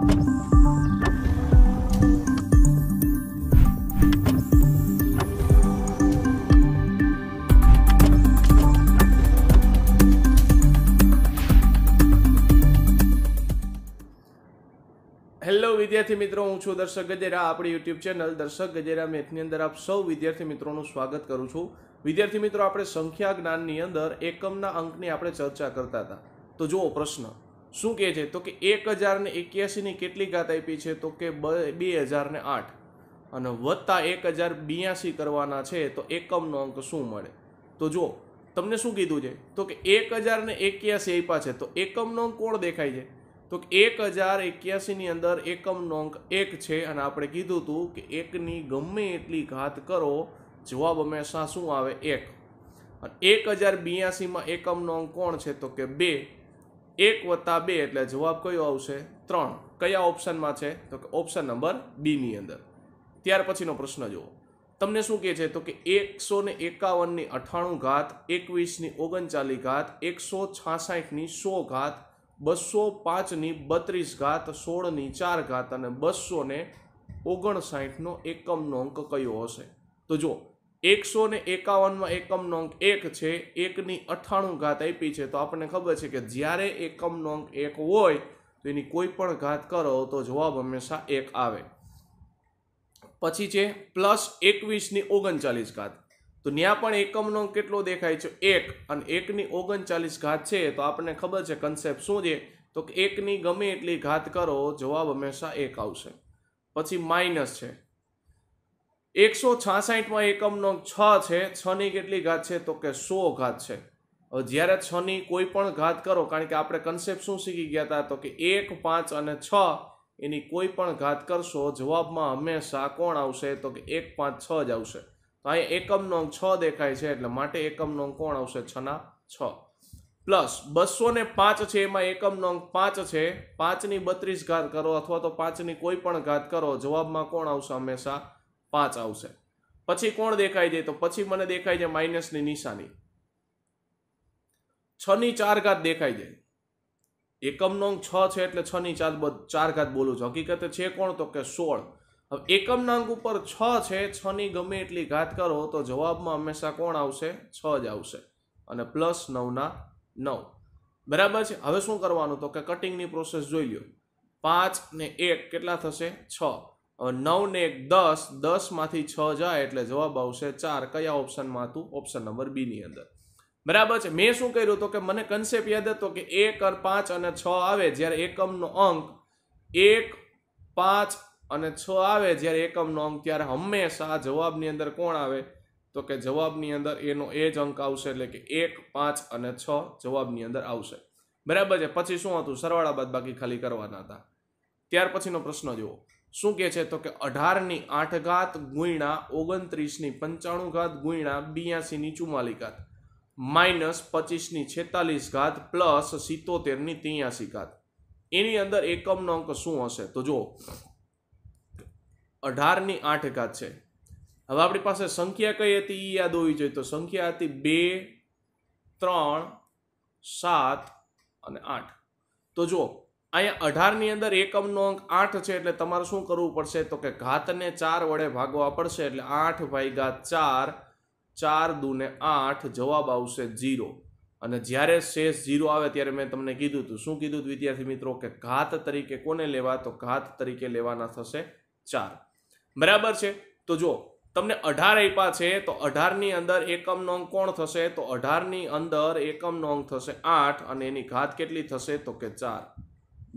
hello વિદ્યાર્થી મિત્રો હું છું દર્શક ગજેરા આપણી યુટ્યુબ ચેનલ દર્શક ગજેરા મેથની અંદર આપ સૌ વિદ્યાર્થી મિત્રોનું સ્વાગત કરું છું વિદ્યાર્થી મિત્રો આપણે સંખ્યા જ્ઞાનની અંદર એકમના અંકની આપણે ચર્ચા કરતા હતા તો જુઓ પ્રશ્ન શું કહે છે તો કે એક હજારને એક્યાસીની કેટલી ઘાત આપી છે તો કે બે હજારને આઠ અને વત્તા એક હજાર બ્યાસી કરવાના છે તો એકમનો અંક શું મળે તો જુઓ તમને શું કીધું છે તો કે એક હજારને એક્યાસી આપ્યા છે તો એકમનો અંક કોણ દેખાય છે તો કે એક હજાર એક્યાસીની અંદર એકમનો અંક એક છે અને આપણે કીધું હતું કે એકની ગમે એટલી ઘાત કરો જવાબ હંમેશા શું આવે એક અને એક હજાર બ્યાસીમાં એકમનો અંક કોણ છે તો કે બે એક વત્તા બે એટલે જવાબ કયો આવશે ત્રણ કયા ઓપ્શનમાં છે તો કે ઓપ્શન નંબર ડીની અંદર ત્યાર પછીનો પ્રશ્ન જુઓ તમને શું કહે છે તો કે એકસો ને એકાવનની અઠાણું ઘાત એકવીસની ઓગણચાલીસ ઘાત એકસો છાસઠની સો ઘાત બસો પાંચની બત્રીસ ઘાત સોળની ચાર ઘાત અને બસો ને ઓગણસાઠનો એકમનો અંક કયો હશે તો જો એકસો ને એકાવનમાં એકમ નોંક એક છે એકની અઠાણું ઘાત આપી છે તો આપણને ખબર છે કે જ્યારે એકમ અંક એક હોય તો એની કોઈ પણ ઘાત કરો તો જવાબ હંમેશા એક આવે પછી છે પ્લસ એકવીસની ઓગણચાલીસ ઘાત તો ત્યાં પણ એકમ અંક કેટલો દેખાય છે એક અને એકની ઓગણચાલીસ ઘાત છે તો આપણને ખબર છે કન્સેપ્ટ શું છે તો એકની ગમે એટલી ઘાત કરો જવાબ હંમેશા એક આવશે પછી માઇનસ છે એકસો છાસઠમાં એકમનો છ છે છની કેટલી ઘાત છે તો કે સો ઘાત છે જ્યારે છની કોઈ પણ ઘાત કરો કારણ કે આપણે કન્સેપ્ટ શું શીખી ગયા હતા તો કે એક પાંચ અને છ એની કોઈ પણ ઘાત કરશો જવાબમાં હંમેશા કોણ આવશે તો કે એક પાંચ છ જ આવશે તો અહીંયા એકમનો અંક છ દેખાય છે એટલે માટે એકમનો અંક કોણ આવશે છના છ પ્લસ બસો ને પાંચ છે એમાં એકમનો અંક પાંચ છે પાંચની બત્રીસ ઘાત કરો અથવા તો પાંચની કોઈ પણ ઘાત કરો જવાબમાં કોણ આવશે હંમેશા પાંચ આવશે પછી કોણ દેખાય છે તો પછી મને દેખાય છે માઇનસની નિશાની છની ચાર ઘાત દેખાય છે એકમનો અંક છ છે એટલે છની ચાર ચાર ઘાત બોલું છું હકીકતે છે કોણ તો કે સોળ હવે એકમના અંક ઉપર છ છે છની ગમે એટલી ઘાત કરો તો જવાબમાં હંમેશા કોણ આવશે છ જ આવશે અને પ્લસ નવના નવ બરાબર છે હવે શું કરવાનું તો કે કટિંગની પ્રોસેસ જોઈ લો પાંચ ને એક કેટલા થશે છ નવ ને એક દસ દસમાંથી છ જાય એટલે જવાબ આવશે ચાર કયા ઓપ્શનમાં હતું ઓપ્શન નંબર બીની અંદર બરાબર છે મેં શું કર્યું તો કે મને કન્સેપ્ટ યાદ હતો કે એક અર પાંચ અને છ આવે જ્યારે એકમનો અંક એક પાંચ અને છ આવે જ્યારે એકમનો અંક ત્યારે હંમેશા જવાબની અંદર કોણ આવે તો કે જવાબની અંદર એનો એ જ અંક આવશે એટલે કે એક પાંચ અને છ જવાબની અંદર આવશે બરાબર છે પછી શું હતું સરવાળા બાદ બાકી ખાલી કરવાના હતા ત્યાર પછીનો પ્રશ્ન જુઓ શું કહે છે તો કે અઢારની આઠ ઘાત ગુણ્યા ઓગણત્રીસની પંચાણું ઘાત ગુણ્યા બ્યાસીની ચુમ્માલી ઘાત માઇનસ પચીસની છેતાલીસ ઘાત પ્લસ સિત્તોતેરની ત્યાસી ઘાત એની અંદર એકમનો અંક શું હશે તો જુઓ અઢારની આઠ ઘાત છે હવે આપણી પાસે સંખ્યા કઈ હતી એ યાદ હોવી જોઈએ તો સંખ્યા હતી બે ત્રણ સાત અને આઠ તો જુઓ અહીંયા અઢારની અંદર એકમનો અંક આઠ છે એટલે તમારે શું કરવું પડશે તો કે ઘાતને ચાર વડે ભાગવા પડશે એટલે આઠ ભાગ્યા ચાર ચાર દુને આઠ જવાબ આવશે ઝીરો અને જ્યારે શેષ ઝીરો આવે ત્યારે મેં તમને કીધું હતું શું કીધું હતું વિદ્યાર્થી મિત્રો કે ઘાત તરીકે કોને લેવા તો ઘાત તરીકે લેવાના થશે ચાર બરાબર છે તો જો તમને અઢાર આપ્યા છે તો અઢારની અંદર એકમનો અંક કોણ થશે તો અઢારની અંદર એકમનો અંક થશે આઠ અને એની ઘાત કેટલી થશે તો કે ચાર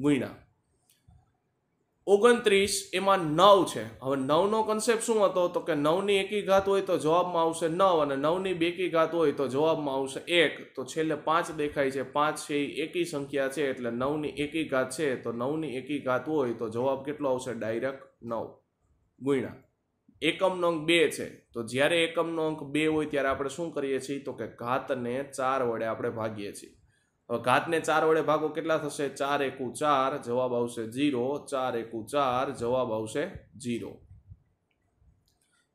ગુણ્યા ઓગણત્રીસ એમાં નવ છે હવે નવનો કન્સેપ્ટ શું હતો તો કે નવની એકી ઘાત હોય તો જવાબમાં આવશે નવ અને નવની બેકી ઘાત હોય તો જવાબમાં આવશે એક તો છેલ્લે પાંચ દેખાય છે પાંચ છે એ એકી સંખ્યા છે એટલે નવની એકી ઘાત છે તો નવની એકી ઘાત હોય તો જવાબ કેટલો આવશે ડાયરેક્ટ નવ ગુણ્યા એકમનો અંક બે છે તો જ્યારે એકમનો અંક બે હોય ત્યારે આપણે શું કરીએ છીએ તો કે ઘાતને ચાર વડે આપણે ભાગીએ છીએ હવે ઘાતને ચાર વડે ભાગો કેટલા થશે ચાર એકુ ચાર જવાબ આવશે જીરો ચાર એકુ ચાર જવાબ આવશે જીરો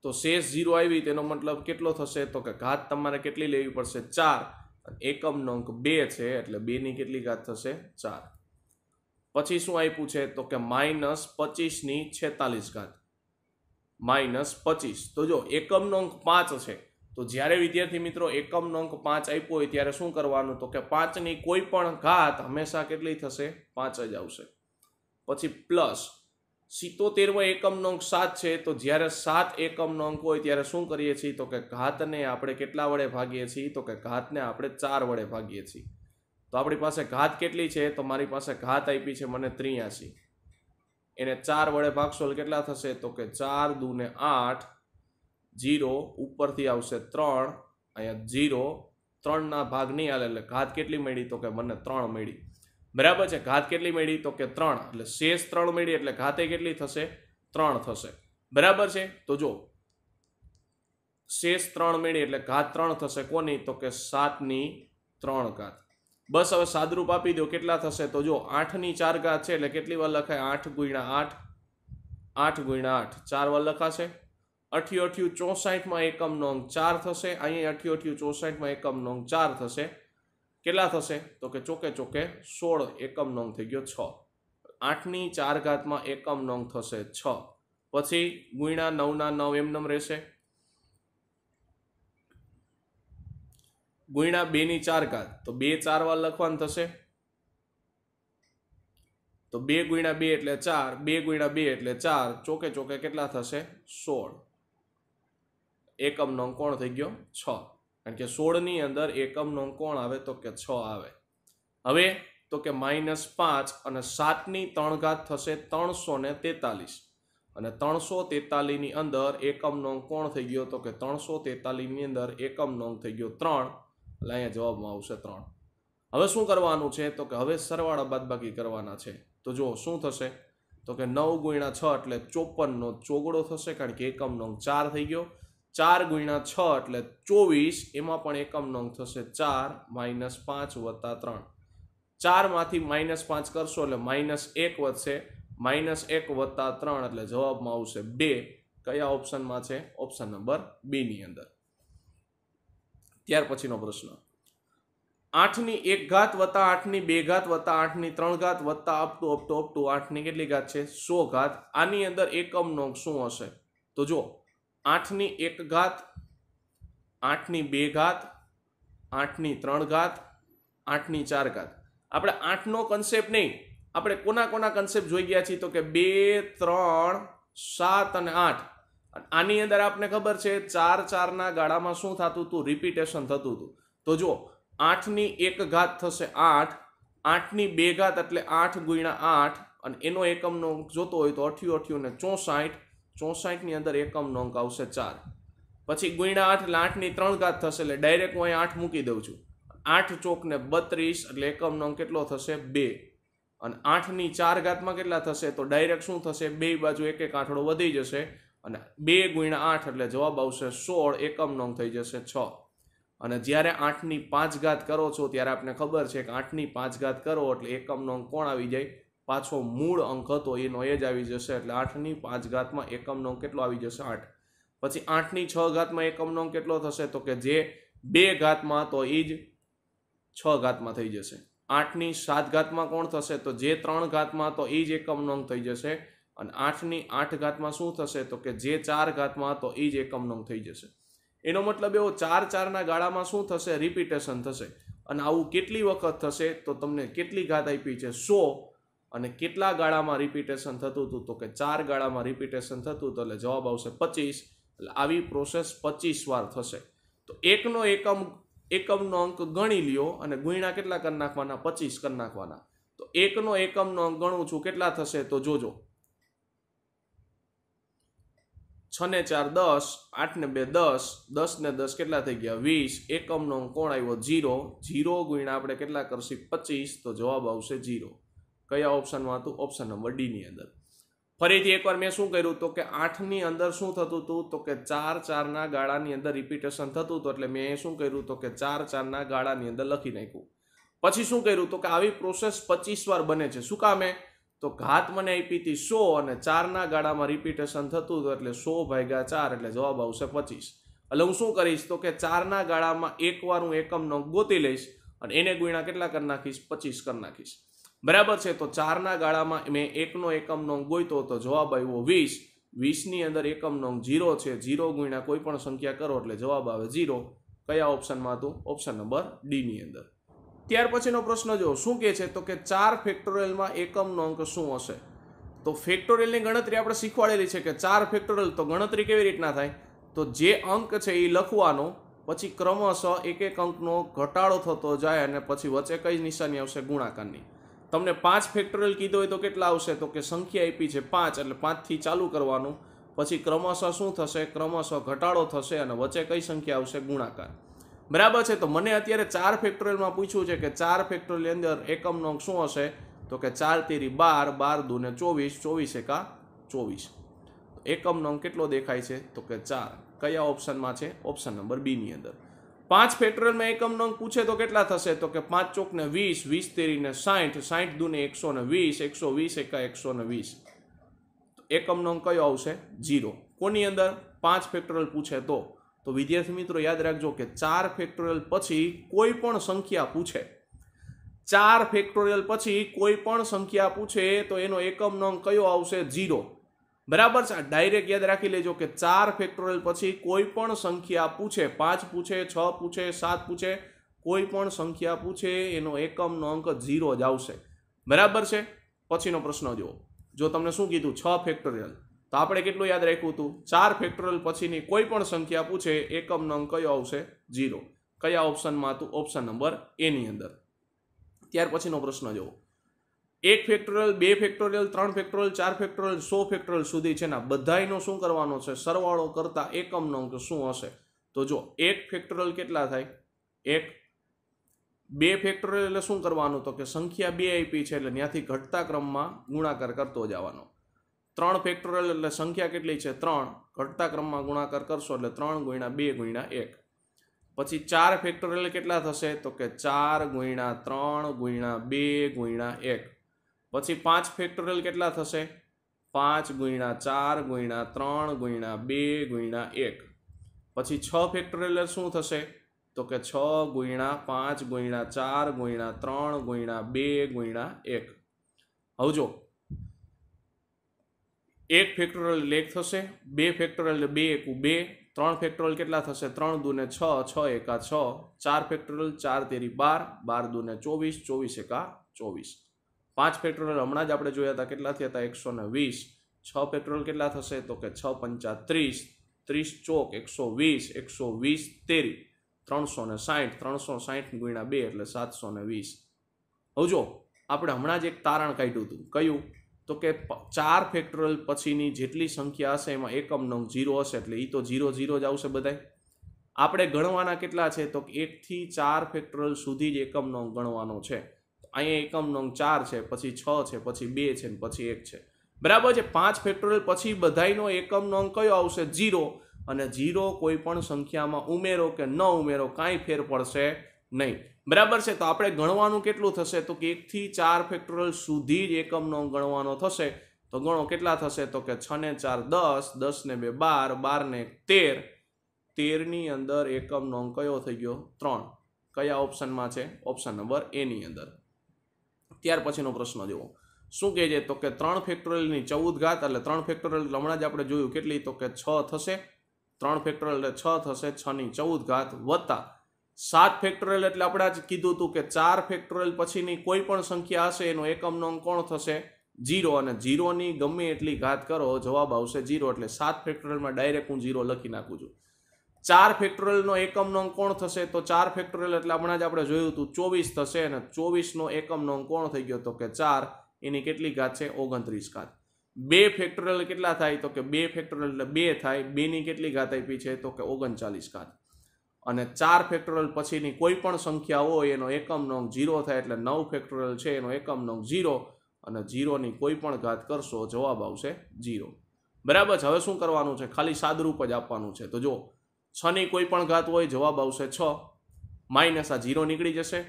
તો શેષ ઝીરો આવી તેનો મતલબ કેટલો થશે તો કે ઘાત તમારે કેટલી લેવી પડશે ચાર એકમનો અંક બે છે એટલે બેની કેટલી ઘાત થશે ચાર પછી શું આપ્યું છે તો કે માઇનસ પચીસની છેતાલીસ ઘાત માઇનસ પચીસ તો જો એકમનો અંક પાંચ છે તો જ્યારે વિદ્યાર્થી મિત્રો એકમ અંક પાંચ આપ્યો હોય ત્યારે શું કરવાનું તો કે પાંચની કોઈ પણ ઘાત હંમેશા કેટલી થશે પાંચ જ આવશે પછી પ્લસ સિત્તોતેરમો એકમનો અંક સાત છે તો જ્યારે સાત એકમનો અંક હોય ત્યારે શું કરીએ છીએ તો કે ઘાતને આપણે કેટલા વડે ભાગીએ છીએ તો કે ઘાતને આપણે ચાર વડે ભાગીએ છીએ તો આપણી પાસે ઘાત કેટલી છે તો મારી પાસે ઘાત આપી છે મને ત્રિયાસી એને ચાર વડે ભાગશો કેટલા થશે તો કે ચાર દૂને આઠ જીરો ઉપરથી આવશે ત્રણ અહીંયા જીરો ત્રણના ભાગ નહીં હાલે એટલે ઘાત કેટલી મળી તો કે મને ત્રણ મળી બરાબર છે ઘાત કેટલી મળી તો કે ત્રણ એટલે શેષ ત્રણ મળી એટલે ઘાતે કેટલી થશે ત્રણ થશે બરાબર છે તો જો શેષ ત્રણ મેળી એટલે ઘાત ત્રણ થશે કોની તો કે સાતની ત્રણ ઘાત બસ હવે સાદરૂપ આપી દો કેટલા થશે તો જો આઠની ચાર ઘાત છે એટલે કેટલી વાર લખાય આઠ ગુણ્યા આઠ આઠ ગુણ્યા આઠ ચાર વાર લખાશે અઠ્યોઠ્યું ચોસાઠમાં એકમ નોંગ ચાર થશે અહીંયા અઠ્યોઠ્યું ચોસાઠમાં એકમ નોંગ ચાર થશે કેટલા થશે તો કે ચોકે ચોકે સોળ એકમ નોંગ થઈ ગયો છ આઠની ચાર ઘાતમાં એકમ નોંગ થશે છ પછી ગુણ્યા નવના નવ એમનેમ રહેશે ગુણ્યા બેની ચાર ઘાત તો બે ચાર વાર લખવાનું થશે તો બે ગુણ્યા બે એટલે ચાર બે ગુણ્યા બે એટલે ચાર ચોકે ચોકે કેટલા થશે સોળ એકમનો અંકોણ થઈ ગયો છ કારણ કે સોળની અંદર એકમનો અંકોણ આવે તો કે છ આવે હવે તો કે માઇનસ પાંચ અને સાતની ત્રણ ઘાત થશે ત્રણસો ને તેતાલીસ અને ત્રણસો તેતાલીસની અંદર એકમ અંક કોણ થઈ ગયો તો કે ત્રણસો તેતાલીસની અંદર એકમ અંક થઈ ગયો ત્રણ એટલે અહીંયા જવાબમાં આવશે ત્રણ હવે શું કરવાનું છે તો કે હવે સરવાળા બાદબાકી કરવાના છે તો જુઓ શું થશે તો કે નવ ગુણ્યા છ એટલે ચોપનનો ચોગડો થશે કારણ કે એકમ અંક ચાર થઈ ગયો ચાર ગુણ્યા છ એટલે ચોવીસ એમાં પણ એકમ અંક થશે ચાર માઇનસ પાંચ વત્તા ત્રણ ચારમાંથી માઇનસ પાંચ કરશો એટલે માઇનસ એક વધશે માઇનસ એક વત્તા ત્રણ એટલે જવાબમાં આવશે બે કયા ઓપ્શનમાં છે ઓપ્શન નંબર બીની અંદર ત્યાર પછીનો પ્રશ્ન આઠની એક ઘાત વત્તા આઠની બે ઘાત વત્તા આઠની ત્રણ ઘાત વત્તા અપટુ અપટુ અપટુ આઠની કેટલી ઘાત છે સો ઘાત આની અંદર એકમ અંક શું હશે તો જો આઠની એક ઘાત આઠની બે ઘાત આઠની ત્રણ ઘાત આઠની ચાર ઘાત આપણે આઠનો કન્સેપ્ટ નહીં આપણે કોના કોના કન્સેપ્ટ જોઈ ગયા છીએ તો કે બે ત્રણ સાત અને આઠ આની અંદર આપને ખબર છે ચાર ચારના ગાળામાં શું થતું હતું રિપીટેશન થતું હતું તો જો આઠની એક ઘાત થશે આઠ આઠની બે ઘાત એટલે આઠ ગુણ્યા આઠ અને એનો એકમનો જોતો હોય તો અઠ્યું અઠ્યું ને ચોસાઠ ચોસાઠની અંદર એકમ અંક આવશે ચાર પછી ગુણ્યા આઠ એટલે આઠની ત્રણ ઘાત થશે એટલે ડાયરેક્ટ હું અહીં આઠ મૂકી દઉં છું આઠ ચોકને બત્રીસ એટલે એકમ અંક કેટલો થશે બે અને આઠની ચાર ઘાતમાં કેટલા થશે તો ડાયરેક્ટ શું થશે બે બાજુ એક એક આઠડો વધી જશે અને બે ગુણ્યા આઠ એટલે જવાબ આવશે સોળ એકમ અંક થઈ જશે છ અને જ્યારે આઠની પાંચ ઘાત કરો છો ત્યારે આપને ખબર છે કે આઠની પાંચ ઘાત કરો એટલે એકમ અંક કોણ આવી જાય પાછો મૂળ અંક હતો એનો એ જ આવી જશે એટલે આઠની પાંચ ઘાતમાં એકમનો કેટલો આવી જશે આઠ પછી આઠની છ ઘાતમાં એકમનો કેટલો થશે તો કે જે બે ઘાતમાં હતો એ જ છ ઘાતમાં થઈ જશે આઠની સાત ઘાતમાં કોણ થશે તો જે ત્રણ ઘાતમાં હતો એ જ એકમનો અંક થઈ જશે અને આઠની આઠ ઘાતમાં શું થશે તો કે જે ચાર ઘાતમાં હતો એ જ એકમનો અંક થઈ જશે એનો મતલબ એવો ચાર ચારના ગાળામાં શું થશે રિપીટેશન થશે અને આવું કેટલી વખત થશે તો તમને કેટલી ઘાત આપી છે સો અને કેટલા ગાળામાં રિપીટેશન થતું હતું તો કે ચાર ગાળામાં રિપીટેશન થતું હતું એટલે જવાબ આવશે પચીસ એટલે આવી પ્રોસેસ પચીસ વાર થશે તો એકનો એકમ એકમનો અંક ગણી લ્યો અને ગુણ્યા કેટલા કરી નાખવાના પચીસ કરી નાખવાના તો એકનો એકમનો અંક ગણું છું કેટલા થશે તો જોજો છ ને ચાર દસ આઠ ને બે દસ દસ ને દસ કેટલા થઈ ગયા વીસ એકમનો અંક કોણ આવ્યો ઝીરો જીરો ગુણ્યા આપણે કેટલા કરશી પચીસ તો જવાબ આવશે જીરો કયા ઓપ્શનમાં હતું ઓપ્શન નંબર ડીની અંદર ફરીથી એકવાર મેં શું કર્યું તો કે આઠની અંદર શું થતું હતું તો કે ચાર ચારના ગાળાની અંદર રિપીટેશન થતું હતું એટલે મેં શું કર્યું તો કે ચાર ચારના ગાળાની અંદર લખી નાખ્યું પછી શું કર્યું તો કે આવી પ્રોસેસ પચીસ વાર બને છે શું કામે તો ઘાત મને આપી હતી સો અને ચારના ગાળામાં રિપીટેશન થતું હતું એટલે સો ભાગ્યા ચાર એટલે જવાબ આવશે પચીસ એટલે હું શું કરીશ તો કે ચારના ગાળામાં એકવાર હું એકમનો ગોતી લઈશ અને એને ગુણ્યા કેટલા કરી નાખીશ પચીસ કરી નાખીશ બરાબર છે તો ચારના ગાળામાં મેં એકનો એકમનો અંક ગોઈતો હતો જવાબ આવ્યો વીસ વીસની અંદર એકમ નોંગ ઝીરો છે ઝીરો ગુણ્યા કોઈ પણ સંખ્યા કરો એટલે જવાબ આવે ઝીરો કયા ઓપ્શનમાં હતું ઓપ્શન નંબર ડીની અંદર ત્યાર પછીનો પ્રશ્ન જો શું કહે છે તો કે ચાર ફેક્ટોરિયલમાં એકમનો અંક શું હશે તો ફેક્ટોરિયલની ગણતરી આપણે શીખવાડેલી છે કે ચાર ફેક્ટોરિયલ તો ગણતરી કેવી રીતના થાય તો જે અંક છે એ લખવાનો પછી ક્રમશઃ એક એક અંકનો ઘટાડો થતો જાય અને પછી વચ્ચે કઈ નિશાની આવશે ગુણાકારની તમને પાંચ ફેક્ટોરિયલ કીધો હોય તો કેટલા આવશે તો કે સંખ્યા આપી છે પાંચ એટલે પાંચથી ચાલુ કરવાનું પછી ક્રમશઃ શું થશે ક્રમશઃ ઘટાડો થશે અને વચ્ચે કઈ સંખ્યા આવશે ગુણાકાર બરાબર છે તો મને અત્યારે ચાર ફેક્ટોરિયલમાં પૂછ્યું છે કે ચાર ફેક્ટોરિયલની અંદર એકમનો અંક શું હશે તો કે ચાર તેરી બાર બાર દૂને ચોવીસ ચોવીસ એકા ચોવીસ એકમનો અંક કેટલો દેખાય છે તો કે ચાર કયા ઓપ્શનમાં છે ઓપ્શન નંબર બીની અંદર પાંચ ફેક્ટોરિયલમાં એકમનો અંક પૂછે તો કેટલા થશે તો કે પાંચ ચોકને વીસ વીસ તેરીને સાઠ સાઠ દુને એકસો ને વીસ એકસો વીસ એકા એકસો ને વીસ એકમનો અંક કયો આવશે જીરો કોની અંદર પાંચ ફેક્ટોરિયલ પૂછે તો તો વિદ્યાર્થી મિત્રો યાદ રાખજો કે ચાર ફેક્ટોરિયલ પછી કોઈ પણ સંખ્યા પૂછે ચાર ફેક્ટોરિયલ પછી કોઈ પણ સંખ્યા પૂછે તો એનો એકમનો અંક કયો આવશે જીરો બરાબર છે ડાયરેક્ટ યાદ રાખી લેજો કે ચાર ફેક્ટોરિયલ પછી કોઈ પણ સંખ્યા પૂછે પાંચ પૂછે છ પૂછે સાત પૂછે કોઈ પણ સંખ્યા પૂછે એનો એકમનો અંક ઝીરો જ આવશે બરાબર છે પછીનો પ્રશ્ન જુઓ જો તમને શું કીધું છ ફેક્ટોરિયલ તો આપણે કેટલું યાદ રાખ્યું હતું ચાર ફેક્ટોરિયલ પછીની કોઈ પણ સંખ્યા પૂછે એકમનો અંક કયો આવશે ઝીરો કયા ઓપ્શનમાં હતું ઓપ્શન નંબર એની અંદર ત્યાર પછીનો પ્રશ્ન જુઓ એક ફેક્ટોરિયલ બે ફેક્ટોરિયલ ત્રણ ફેક્ટોરિયલ ચાર ફેક્ટોરિયલ સો ફેક્ટોરિયલ સુધી છે ને બધાયનો શું કરવાનો છે સરવાળો કરતા એકમનો કે શું હશે તો જો એક ફેક્ટોરિયલ કેટલા થાય એક બે ફેક્ટોરિયલ એટલે શું કરવાનું તો કે સંખ્યા બે આપી છે એટલે ત્યાંથી ઘટતા ક્રમમાં ગુણાકાર કરતો જવાનો ત્રણ ફેક્ટોરિયલ એટલે સંખ્યા કેટલી છે ત્રણ ઘટતા ક્રમમાં ગુણાકાર કરશો એટલે ત્રણ ગુણ્યા બે ગુણ્યા એક પછી ચાર ફેક્ટોરિયલ કેટલા થશે તો કે ચાર ગુણ્યા ત્રણ ગુણ્યા બે ગુણ્યા એક પછી પાંચ ફેક્ટોરિયલ કેટલા થશે પાંચ ગુણ્યા ચાર ગુણ્યા ત્રણ ગુણ્યા બે ગુણ્યા એક પછી છ ફેક્ટોરિયલ શું થશે તો કે છ ગુણ્યા પાંચ ગુણ્યા ચાર ગુણ્યા ત્રણ ગુણ્યા બે ગુણ્યા એક હવે જો એક ફેક્ટોરિયલ એક થશે બે ફેક્ટોરિયલ બે એકુ બે ત્રણ ફેક્ટોરિયલ કેટલા થશે ત્રણ દૂને છ છ એકા છ ચાર ફેક્ટોરિયલ ચાર તેરી બાર બાર દૂને ચોવીસ ચોવીસ એકા ચોવીસ પાંચ પેટ્રોલ હમણાં જ આપણે જોયા હતા કેટલાથી હતા એકસો ને વીસ છ પેટ્રોલ કેટલા થશે તો કે છ પંચા ત્રીસ ત્રીસ ચોક એકસો વીસ એકસો વીસ તેરી ત્રણસો ને સાહીઠ ત્રણસો સાહીઠ ગુણ્યા બે એટલે સાતસો ને વીસ હવે જો આપણે હમણાં જ એક તારણ કાઢ્યું હતું કયું તો કે ચાર ફેક્ટોરલ પછીની જેટલી સંખ્યા હશે એમાં એકમ નવ જીરો હશે એટલે એ તો જીરો જીરો જ આવશે બધાય આપણે ગણવાના કેટલા છે તો એકથી ચાર ફેક્ટોરલ સુધી જ એકમ નવ ગણવાનો છે અહીંયા એકમ નોંગ ચાર છે પછી છ છે પછી બે છે ને પછી એક છે બરાબર છે પાંચ ફેક્ટોરિયલ પછી બધાયનો એકમ અંક કયો આવશે જીરો અને જીરો કોઈ પણ સંખ્યામાં ઉમેરો કે ન ઉમેરો કાંઈ ફેર પડશે નહીં બરાબર છે તો આપણે ગણવાનું કેટલું થશે તો કે એકથી ચાર ફેક્ટોરિયલ સુધી જ એકમ અંક ગણવાનો થશે તો ગણો કેટલા થશે તો કે છ ને ચાર દસ દસ ને બે બાર બાર ને તેર તેરની અંદર એકમ અંક કયો થઈ ગયો ત્રણ કયા ઓપ્શનમાં છે ઓપ્શન નંબર એની અંદર ત્યાર પછીનો પ્રશ્ન જુઓ શું કહે છે તો કે ત્રણ ફેક્ટોરિયલની ચૌદ ઘાત એટલે ત્રણ ફેક્ટોરિયલ હમણાં જ આપણે જોયું કેટલી તો કે છ થશે ત્રણ ફેક્ટોરિયલ એટલે છ થશે છની ચૌદ ઘાત વત્તા સાત ફેક્ટોરિયલ એટલે આપણે આજ કીધું હતું કે ચાર ફેક્ટોરિયલ પછીની કોઈ પણ સંખ્યા હશે એનો એકમનો અંક કોણ થશે જીરો અને જીરોની ગમે એટલી ઘાત કરો જવાબ આવશે જીરો એટલે સાત ફેક્ટોરિયલમાં ડાયરેક્ટ હું જીરો લખી નાખું છું ચાર ફેક્ટોરિયલનો એકમનો અંક કોણ થશે તો ચાર ફેક્ટોરિયલ એટલે હમણાં જ આપણે જોયું હતું ચોવીસ થશે અને ચોવીસનો એકમનો અંક કોણ થઈ ગયો તો કે ચાર એની કેટલી ઘાત છે ઓગણત્રીસ ઘાત બે ફેક્ટોરિયલ કેટલા થાય તો કે બે ફેક્ટોરિયલ એટલે બે થાય બેની કેટલી ઘાત આપી છે તો કે ઓગણચાલીસ ઘાત અને ચાર ફેક્ટોરિયલ પછીની કોઈ પણ સંખ્યા હોય એનો એકમનો અંક ઝીરો થાય એટલે નવ ફેક્ટોરિયલ છે એનો એકમનો અંક ઝીરો અને ઝીરોની કોઈ પણ ઘાત કરશો જવાબ આવશે ઝીરો બરાબર છે હવે શું કરવાનું છે ખાલી સાદરૂપ જ આપવાનું છે તો જો છની કોઈ પણ ઘાત હોય જવાબ આવશે છ માઇનસ આ જીરો નીકળી જશે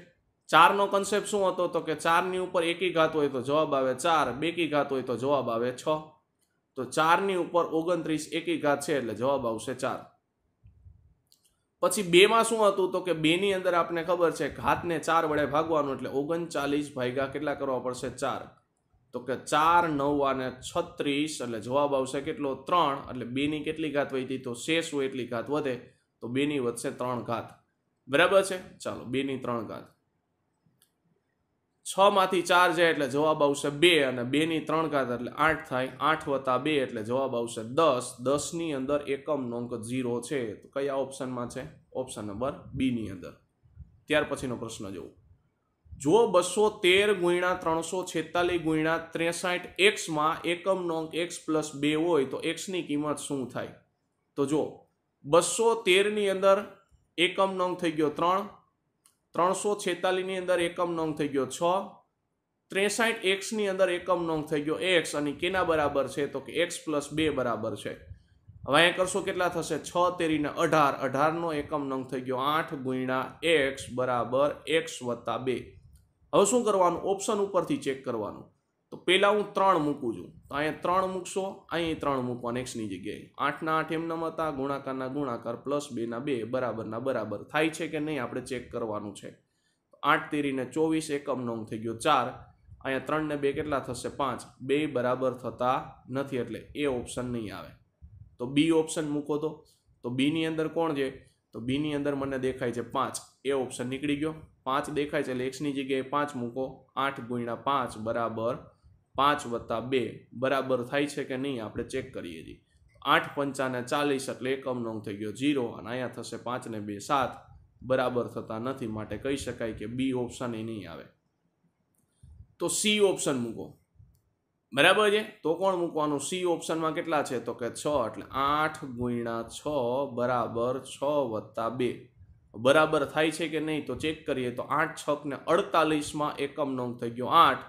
ચારનો કન્સેપ્ટ શું હતો તો કે ચારની ઉપર એકી ઘાત હોય તો જવાબ આવે ચાર બેકી ઘાત હોય તો જવાબ આવે છ તો ચારની ઉપર ઓગણત્રીસ એકી ઘાત છે એટલે જવાબ આવશે ચાર પછી બેમાં શું હતું તો કે બેની અંદર આપને ખબર છે ઘાતને ચાર વડે ભાગવાનું એટલે ઓગણચાલીસ ભાગ્યા કેટલા કરવા પડશે ચાર તો કે ચાર નવ અને છત્રીસ એટલે જવાબ આવશે કેટલો ત્રણ એટલે બેની કેટલી ઘાત વધી તો શેષ હોય એટલી ઘાત વધે તો બેની વધશે ત્રણ ઘાત બરાબર છે ચાલો બેની ત્રણ ઘાત છ માંથી ચાર જાય એટલે જવાબ આવશે બે અને બેની ત્રણ ઘાત એટલે આઠ થાય આઠ વત્તા બે એટલે જવાબ આવશે દસ દસની અંદર એકમ નો અંક ઝીરો છે તો કયા ઓપ્શનમાં છે ઓપ્શન નંબર બીની અંદર ત્યાર પછીનો પ્રશ્ન જોઉં જો બસો તેર ગુણ્યા ત્રણસો છેતાલીસ ગુણ્યા ત્રેસાઠ એક્સમાં એકમનો અંક એક્સ પ્લસ બે હોય તો એક્સની કિંમત શું થાય તો જો બસો તેરની અંદર એકમ નોંગ થઈ ગયો ત્રણ ત્રણસો છેતાલીસની અંદર એકમ નોંગ થઈ ગયો છ ત્રેસાઠ એક્સની અંદર એકમ નોંગ થઈ ગયો એક્સ અને કેના બરાબર છે તો કે એક્સ પ્લસ બે બરાબર છે હવે અહીંયા કરશો કેટલા થશે છ તેરીને અઢાર અઢારનો એકમ નોંગ થઈ ગયો આઠ ગુણ્યા એક્સ બરાબર એક્સ વત્તા બે હવે શું કરવાનું ઓપ્શન ઉપરથી ચેક કરવાનું તો પહેલાં હું ત્રણ મૂકું છું તો અહીંયા ત્રણ મૂકશો અહીં ત્રણ મૂકવાના એક્સની જગ્યાએ આઠના આઠ એમનામ હતા ગુણાકારના ગુણાકાર પ્લસ બેના બે બરાબરના બરાબર થાય છે કે નહીં આપણે ચેક કરવાનું છે આઠ તેરીને ચોવીસ એકમ નોંગ થઈ ગયો ચાર અહીંયા ત્રણને બે કેટલા થશે પાંચ બે બરાબર થતા નથી એટલે એ ઓપ્શન નહીં આવે તો બી ઓપ્શન મૂકો તો તો બીની અંદર કોણ છે તો બીની અંદર મને દેખાય છે પાંચ એ ઓપ્શન નીકળી ગયો પાંચ દેખાય છે એટલે એક્સની જગ્યાએ પાંચ મૂકો આઠ ગુણ્યા પાંચ બરાબર પાંચ વત્તા બે બરાબર થાય છે કે નહીં આપણે ચેક કરીએ છીએ આઠ પંચાને ચાલીસ એટલે એકમ નોંધ થઈ ગયો ઝીરો અને અહીંયા થશે પાંચ ને બે સાત બરાબર થતા નથી માટે કહી શકાય કે બી ઓપ્શન એ નહીં આવે તો સી ઓપ્શન મૂકો બરાબર છે તો કોણ મૂકવાનું સી ઓપ્શનમાં કેટલા છે તો કે છ એટલે આઠ ગુણ્યા છ બરાબર છ વત્તા બે બરાબર થાય છે કે નહીં તો ચેક કરીએ તો આઠ છક ને અડતાલીસમાં એકમ નોંધ થઈ ગયો આઠ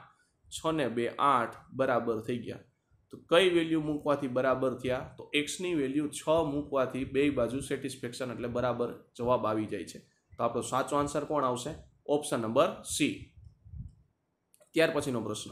છ ને બે આઠ બરાબર થઈ ગયા તો કઈ વેલ્યુ મૂકવાથી બરાબર થયા તો એક્સની વેલ્યુ છ મૂકવાથી બે બાજુ સેટિસ્ફેક્શન એટલે બરાબર જવાબ આવી જાય છે તો આપણો સાચો આન્સર કોણ આવશે ઓપ્શન નંબર સી ત્યાર પછીનો પ્રશ્ન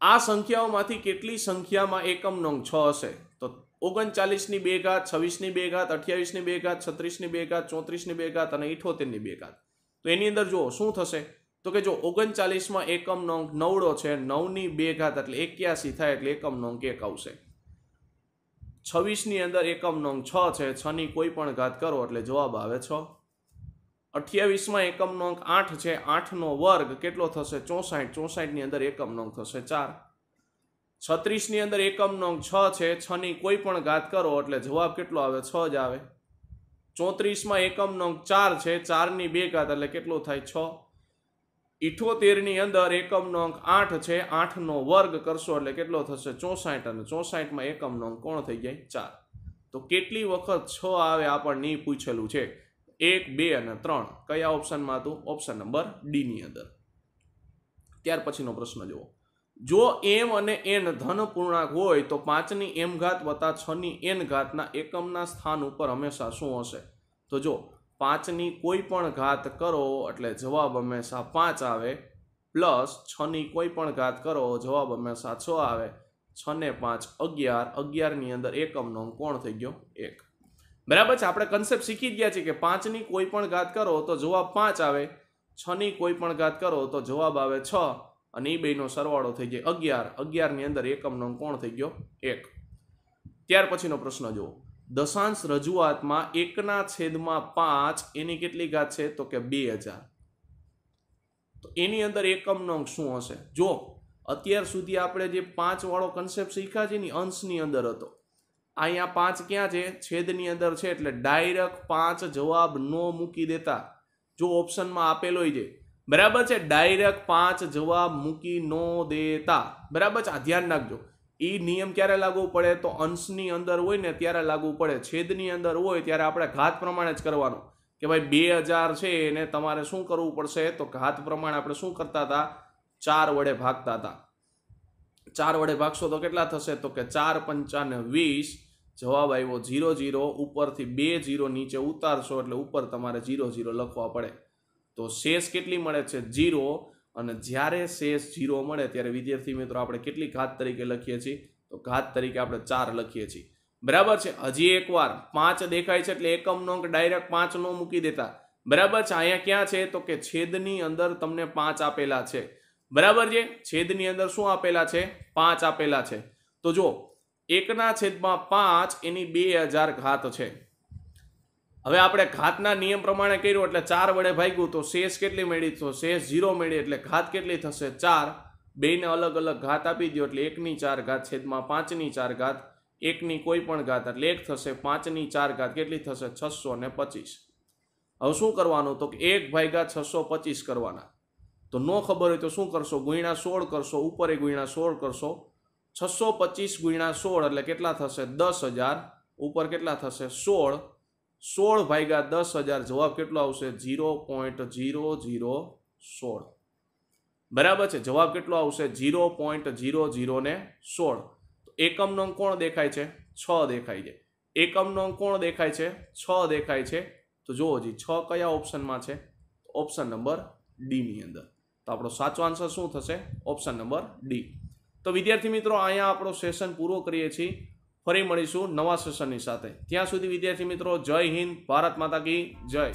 આ સંખ્યાઓમાંથી કેટલી સંખ્યામાં એકમ નોંધ છ હશે તો ઓગણચાલીસની બે ઘાત છવ્વીસની બે ઘાત અઠ્યાવીસની બે ઘાત છત્રીસની બે ઘાત ચોત્રીસની બે ઘાત અને ઇઠોતેરની બે ઘાત તો એની અંદર જુઓ શું થશે તો કે જો ઓગણચાલીસમાં એકમ અંક નવડો છે નવની બે ઘાત એટલે એક્યાસી થાય એટલે એકમ અંક એક આવશે છવ્વીસની અંદર એકમ અંક છ છે છની કોઈ પણ ઘાત કરો એટલે જવાબ આવે છ અઠ્યાવીસમાં એકમ અંક આઠ છે આઠનો વર્ગ કેટલો થશે ચોસાઠ ચોસાઠની અંદર એકમ અંક થશે ચાર છત્રીસની અંદર એકમનો અંક છ છે છની કોઈ પણ ઘાત કરો એટલે જવાબ કેટલો આવે છ જ આવે ચોત્રીસમાં એકમનો અંક ચાર છે ચારની બે ઘાત એટલે કેટલો થાય છ ઇઠોતેરની અંદર એકમનો અંક આઠ છે આઠનો વર્ગ કરશો એટલે કેટલો થશે ચોસાઠ અને ચોસાઠમાં એકમનો અંક કોણ થઈ જાય ચાર તો કેટલી વખત છ આવે આપણને પૂછેલું છે એક બે અને ત્રણ કયા ઓપ્શનમાં હતું ઓપ્શન નંબર ડીની અંદર ત્યાર પછીનો પ્રશ્ન જુઓ જો એમ અને એન ધન પૂર્ણાંક હોય તો પાંચની એમ ઘાત વત્તા છની એન ઘાતના એકમના સ્થાન ઉપર હંમેશા શું હશે તો જો પાંચની કોઈ પણ ઘાત કરો એટલે જવાબ હંમેશા પાંચ આવે પ્લસ છની કોઈ પણ ઘાત કરો જવાબ હંમેશા છ આવે છને પાંચ અગિયાર અગિયારની અંદર એકમનો કોણ થઈ ગયો એક બરાબર છે આપણે કન્સેપ્ટ શીખી ગયા છીએ કે પાંચની કોઈ પણ ઘાત કરો તો જવાબ પાંચ આવે છની કોઈ પણ ઘાત કરો તો જવાબ આવે છ અને એ બેનો સરવાળો થઈ જાય અગિયાર અગિયારની અંદર એકમનો કોણ થઈ ગયો એક ત્યાર પછીનો પ્રશ્ન જુઓ દશાંશ રજૂઆતમાં એકના છેદમાં પાંચ એની કેટલી ઘાત છે તો કે બે હજાર તો એની અંદર એકમનો અંક શું હશે જો અત્યાર સુધી આપણે જે પાંચવાળો વાળો કન્સેપ્ટ શીખ્યા છે ને અંશની અંદર હતો અહીંયા પાંચ ક્યાં છે છેદની અંદર છે એટલે ડાયરેક્ટ પાંચ જવાબ ન મૂકી દેતા જો ઓપ્શનમાં આપેલો છે બરાબર છે ડાયરેક્ટ પાંચ જવાબ મૂકી ન દેતા બરાબર છે આ ધ્યાન રાખજો એ નિયમ ક્યારે લાગુ પડે તો અંશની અંદર હોય ને ત્યારે લાગુ પડે છેદની અંદર હોય ત્યારે આપણે ઘાત પ્રમાણે જ કરવાનું કે ભાઈ બે હજાર છે એને તમારે શું કરવું પડશે તો ઘાત પ્રમાણે આપણે શું કરતા હતા ચાર વડે ભાગતા હતા ચાર વડે ભાગશો તો કેટલા થશે તો કે ચાર પંચાને વીસ જવાબ આવ્યો ઝીરો ઝીરો ઉપરથી બે ઝીરો નીચે ઉતારશો એટલે ઉપર તમારે ઝીરો ઝીરો લખવા પડે તો શેષ કેટલી મળે છે જીરો અને જ્યારે શેષ જીરો મળે ત્યારે વિદ્યાર્થી મિત્રો આપણે કેટલી ઘાત તરીકે લખીએ છીએ તો ઘાત તરીકે આપણે ચાર લખીએ છીએ બરાબર છે હજી એકવાર પાંચ દેખાય છે એટલે એકમનો અંક ડાયરેક્ટ પાંચ નો મૂકી દેતા બરાબર છે અહીંયા ક્યાં છે તો કે છેદની અંદર તમને પાંચ આપેલા છે બરાબર છે છેદની અંદર શું આપેલા છે પાંચ આપેલા છે તો જો એકના છેદમાં પાંચ એની બે હજાર ઘાત છે હવે આપણે ઘાતના નિયમ પ્રમાણે કર્યું એટલે ચાર વડે ભાગ્યું તો શેષ કેટલી મેળી તો શેષ ઝીરો મેળી એટલે ઘાત કેટલી થશે ચાર બેને અલગ અલગ ઘાત આપી દો એટલે એકની ચાર ઘાત છેદમાં પાંચની ચાર ઘાત એકની કોઈ પણ ઘાત એટલે એક થશે પાંચની ચાર ઘાત કેટલી થશે છસો ને પચીસ હવે શું કરવાનું તો એક ભાગ્યા છસો પચીસ કરવાના તો ન ખબર હોય તો શું કરશો ગુણ્યા સોળ કરશો ઉપર ઉપરે ગુણ્યા સોળ કરશો છસો પચીસ ગુણ્યા સોળ એટલે કેટલા થશે દસ હજાર ઉપર કેટલા થશે સોળ સોળ ભાગ્યા દસ હજાર જવાબ કેટલો આવશે ઝીરો પોઈન્ટ ઝીરો ઝીરો સોળ બરાબર છે જવાબ કેટલો આવશે ઝીરો પોઈન્ટ ઝીરો ઝીરો ને સોળ એકમનો અંક કોણ દેખાય છે છ દેખાય છે એકમનો અંક કોણ દેખાય છે છ દેખાય છે તો જુઓ જી છ કયા ઓપ્શનમાં છે ઓપ્શન નંબર ડીની અંદર તો આપણો સાચો આન્સર શું થશે ઓપ્શન નંબર ડી તો વિદ્યાર્થી મિત્રો અહીંયા આપણો સેશન પૂરો કરીએ છીએ ફરી મળીશું નવા સેશનની સાથે ત્યાં સુધી વિદ્યાર્થી મિત્રો જય હિન્દ ભારત માતા કી જય